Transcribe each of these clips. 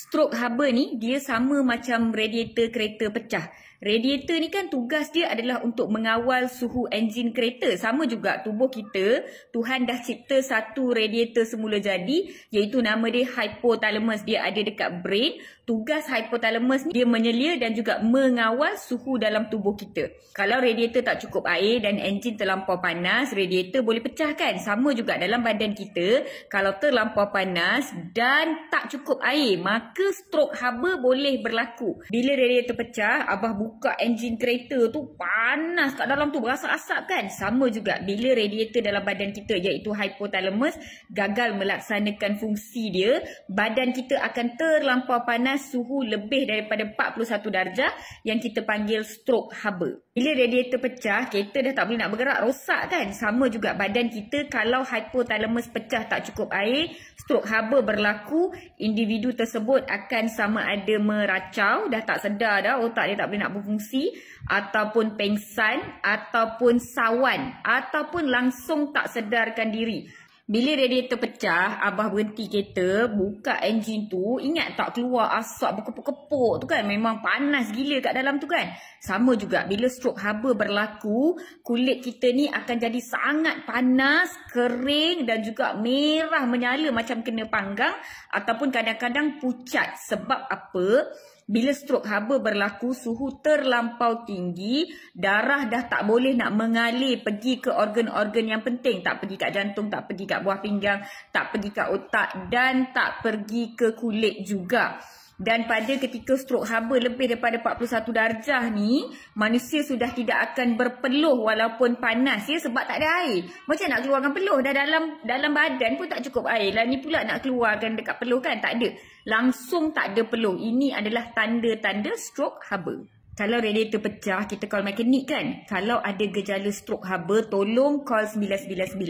stroke harbour ni dia sama macam radiator kereta pecah. Radiator ni kan tugas dia adalah untuk mengawal suhu enjin kereta. Sama juga tubuh kita, Tuhan dah cipta satu radiator semula jadi iaitu nama dia hypothalamus. Dia ada dekat brain. Tugas hypothalamus ni dia menyelia dan juga mengawal suhu dalam tubuh kita. Kalau radiator tak cukup air dan enjin terlampau panas, radiator boleh pecah kan? Sama juga dalam badan kita. Kalau terlampau panas dan tak cukup air, maka maka strok haba boleh berlaku. Bila radiator pecah, abah buka engine kereta tu panas kat dalam tu berasa asap kan? Sama juga bila radiator dalam badan kita iaitu hypothalamus gagal melaksanakan fungsi dia, badan kita akan terlampau panas suhu lebih daripada 41 darjah yang kita panggil stroke haba. Bila radiator pecah, kereta dah tak boleh nak bergerak, rosak kan? Sama juga badan kita kalau hypothalamus pecah tak cukup air, stroke haba berlaku, individu tersebut tersebut akan sama ada meracau, dah tak sedar dah, otak dia tak boleh nak berfungsi, ataupun pengsan, ataupun sawan, ataupun langsung tak sedarkan diri. Bila radiator pecah, Abah berhenti kereta, buka enjin tu, ingat tak keluar asap berkepuk-kepuk tu kan? Memang panas gila kat dalam tu kan? Sama juga, bila strok haba berlaku, kulit kita ni akan jadi sangat panas, kering dan juga merah menyala macam kena panggang ataupun kadang-kadang pucat. Sebab apa? Bila strok haba berlaku, suhu terlampau tinggi, darah dah tak boleh nak mengalir pergi ke organ-organ yang penting. Tak pergi kat jantung, tak pergi kat buah pinggang, tak pergi kat otak dan tak pergi ke kulit juga. Dan pada ketika strok haba lebih daripada 41 darjah ni, manusia sudah tidak akan berpeluh walaupun panas ya sebab tak ada air. Macam nak keluarkan peluh dah dalam dalam badan pun tak cukup air. Lah ni pula nak keluarkan dekat peluh kan tak ada. Langsung tak ada peluh. Ini adalah tanda-tanda strok haba kalau radiator pecah, kita call mekanik kan? Kalau ada gejala stroke haba, tolong call 999.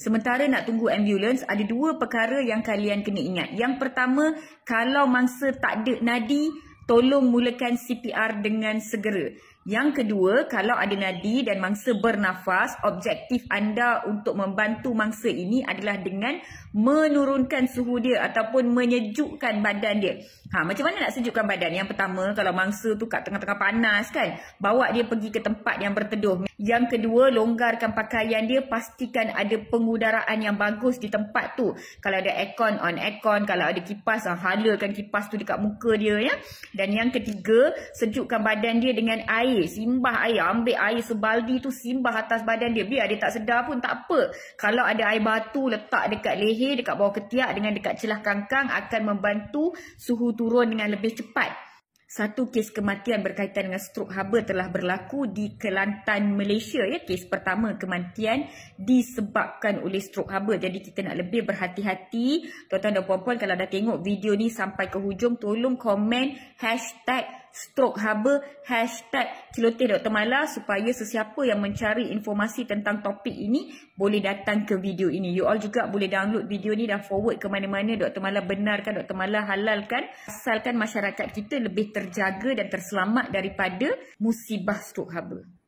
Sementara nak tunggu ambulans, ada dua perkara yang kalian kena ingat. Yang pertama, kalau mangsa tak ada nadi, tolong mulakan CPR dengan segera. Yang kedua, kalau ada nadi dan mangsa bernafas, objektif anda untuk membantu mangsa ini adalah dengan menurunkan suhu dia ataupun menyejukkan badan dia. Ha, macam mana nak sejukkan badan? Yang pertama, kalau mangsa tu kat tengah-tengah panas kan, bawa dia pergi ke tempat yang berteduh. Yang kedua, longgarkan pakaian dia, pastikan ada pengudaraan yang bagus di tempat tu. Kalau ada aircon, on aircon. Kalau ada kipas, halakan kipas tu dekat muka dia. ya. Dan yang ketiga, sejukkan badan dia dengan air air, simbah air, ambil air sebaldi tu simbah atas badan dia. Biar dia tak sedar pun tak apa. Kalau ada air batu letak dekat leher, dekat bawah ketiak dengan dekat celah kangkang akan membantu suhu turun dengan lebih cepat. Satu kes kematian berkaitan dengan strok haba telah berlaku di Kelantan, Malaysia. Ya, kes pertama kematian disebabkan oleh strok haba. Jadi kita nak lebih berhati-hati. Tuan-tuan dan puan-puan kalau dah tengok video ni sampai ke hujung, tolong komen hashtag stroke haba hashtag Celoteh Dr. Mala supaya sesiapa yang mencari informasi tentang topik ini boleh datang ke video ini. You all juga boleh download video ni dan forward ke mana-mana Dr. Mala benarkan, Dr. Mala halalkan asalkan masyarakat kita lebih terjaga dan terselamat daripada musibah stroke haba.